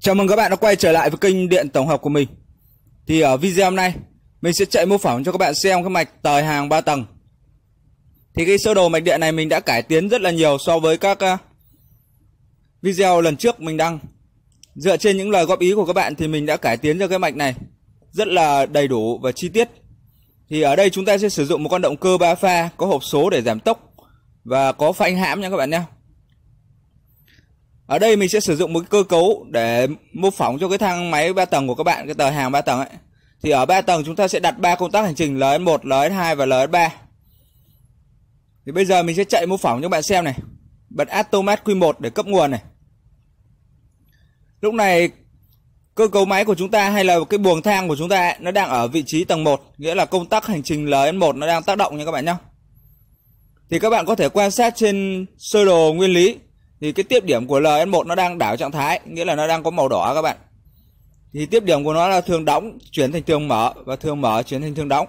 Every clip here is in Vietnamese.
Chào mừng các bạn đã quay trở lại với kênh điện tổng hợp của mình Thì ở video hôm nay Mình sẽ chạy mô phỏng cho các bạn xem cái mạch tời hàng 3 tầng Thì cái sơ đồ mạch điện này mình đã cải tiến rất là nhiều so với các ờ, video lần trước mình đăng Dựa trên những lời góp ý của các bạn thì mình đã cải tiến cho cái mạch này Rất là đầy đủ và chi tiết Thì ở đây chúng ta sẽ sử dụng một con động cơ 3 pha có hộp số để giảm tốc Và có phanh hãm nha các bạn nhé ở đây mình sẽ sử dụng một cơ cấu để mô phỏng cho cái thang máy 3 tầng của các bạn cái tờ hàng 3 tầng ấy thì ở 3 tầng chúng ta sẽ đặt ba công tắc hành trình LS1, LS2 và LS3 thì bây giờ mình sẽ chạy mô phỏng cho các bạn xem này bật Automat Q1 để cấp nguồn này lúc này cơ cấu máy của chúng ta hay là cái buồng thang của chúng ta ấy, nó đang ở vị trí tầng 1 nghĩa là công tắc hành trình LN1 nó đang tác động nha các bạn nhé thì các bạn có thể quan sát trên sơ đồ nguyên lý thì cái tiếp điểm của LN1 nó đang đảo trạng thái nghĩa là nó đang có màu đỏ các bạn thì tiếp điểm của nó là thường đóng chuyển thành thường mở và thường mở chuyển thành thường đóng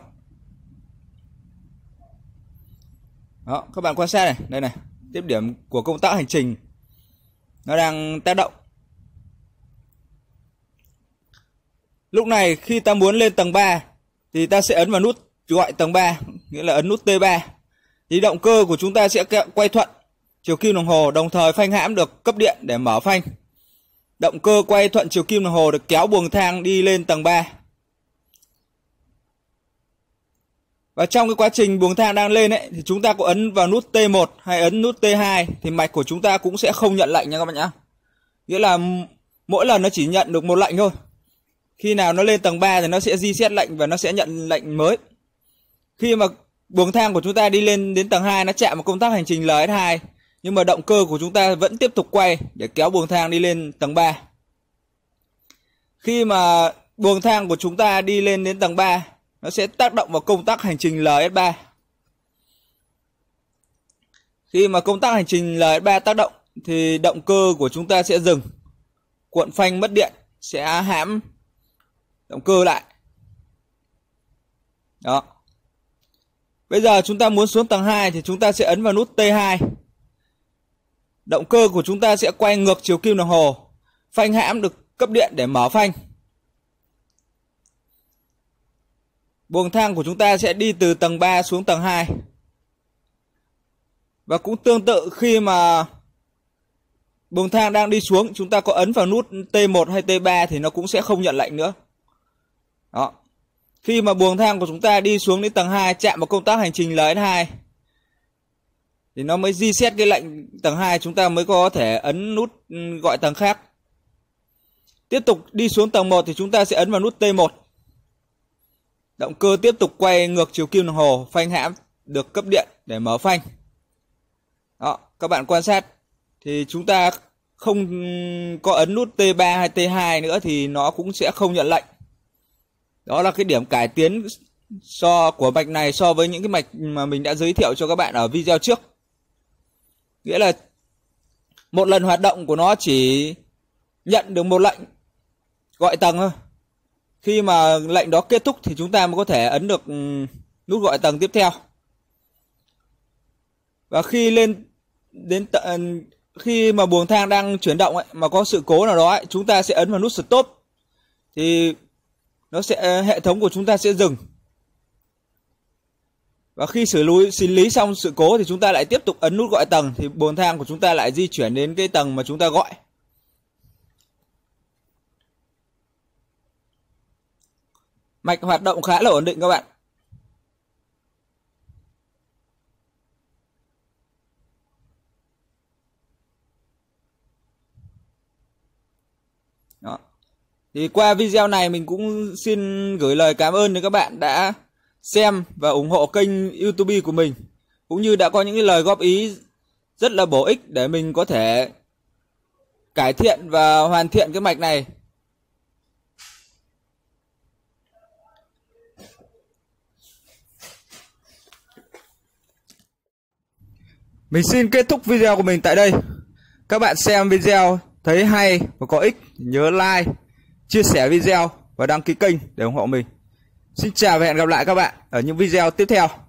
đó các bạn quan sát này đây này tiếp điểm của công tác hành trình nó đang tác động lúc này khi ta muốn lên tầng 3 thì ta sẽ ấn vào nút gọi tầng 3 nghĩa là ấn nút T3 thì động cơ của chúng ta sẽ quay thuận chiều kim đồng hồ đồng thời phanh hãm được cấp điện để mở phanh. Động cơ quay thuận chiều kim đồng hồ được kéo buồng thang đi lên tầng 3. Và trong cái quá trình buồng thang đang lên ấy thì chúng ta có ấn vào nút T1 hay ấn nút T2 thì mạch của chúng ta cũng sẽ không nhận lệnh nha các bạn nhá. Nghĩa là mỗi lần nó chỉ nhận được một lệnh thôi. Khi nào nó lên tầng 3 thì nó sẽ reset lệnh và nó sẽ nhận lệnh mới. Khi mà buồng thang của chúng ta đi lên đến tầng 2 nó chạm vào công tắc hành trình LS2 nhưng mà động cơ của chúng ta vẫn tiếp tục quay để kéo buồng thang đi lên tầng 3. Khi mà buồng thang của chúng ta đi lên đến tầng 3, nó sẽ tác động vào công tắc hành trình LS3. Khi mà công tắc hành trình LS3 tác động thì động cơ của chúng ta sẽ dừng, cuộn phanh mất điện sẽ hãm động cơ lại. Đó. Bây giờ chúng ta muốn xuống tầng 2 thì chúng ta sẽ ấn vào nút T2 Động cơ của chúng ta sẽ quay ngược chiều kim đồng hồ. Phanh hãm được cấp điện để mở phanh. Buồng thang của chúng ta sẽ đi từ tầng 3 xuống tầng 2. Và cũng tương tự khi mà buồng thang đang đi xuống, chúng ta có ấn vào nút T1 hay T3 thì nó cũng sẽ không nhận lệnh nữa. Đó. Khi mà buồng thang của chúng ta đi xuống đến tầng 2 chạm vào công tác hành trình LS2 thì nó mới reset cái lệnh tầng 2 chúng ta mới có thể ấn nút ừ, gọi tầng khác. Tiếp tục đi xuống tầng 1 thì chúng ta sẽ ấn vào nút T1. Động cơ tiếp tục quay ngược chiều kim đồng hồ, phanh hãm được cấp điện để mở phanh. Đó, các bạn quan sát thì chúng ta không ừ, có ấn nút T3 hay T2 nữa thì nó cũng sẽ không nhận lệnh. Đó là cái điểm cải tiến so của mạch này so với những cái mạch mà mình đã giới thiệu cho các bạn ở video trước. Nghĩa là một lần hoạt động của nó chỉ nhận được một lệnh gọi tầng thôi. Khi mà lệnh đó kết thúc thì chúng ta mới có thể ấn được ừ, nút gọi tầng tiếp theo. Và khi lên đến tận ừ, khi mà buồng thang đang chuyển động ấy, mà có sự cố nào đó ấy, chúng ta sẽ ấn vào nút stop thì nó sẽ hệ thống của chúng ta sẽ dừng và khi xử lý xử lý xong sự cố thì chúng ta lại tiếp tục ấn nút gọi tầng thì bồn thang của chúng ta lại di chuyển đến cái tầng mà chúng ta gọi. Mạch hoạt động khá là ổn định các bạn. Đó. Thì qua video này mình cũng xin gửi lời cảm ơn đến các bạn đã xem và ủng hộ kênh YouTube của mình cũng như đã có những lời góp ý rất là bổ ích để mình có thể cải thiện và hoàn thiện cái mạch này. Mình xin kết thúc video của mình tại đây. Các bạn xem video thấy hay và có ích nhớ like, chia sẻ video và đăng ký kênh để ủng hộ mình. Xin chào và hẹn gặp lại các bạn ở những video tiếp theo.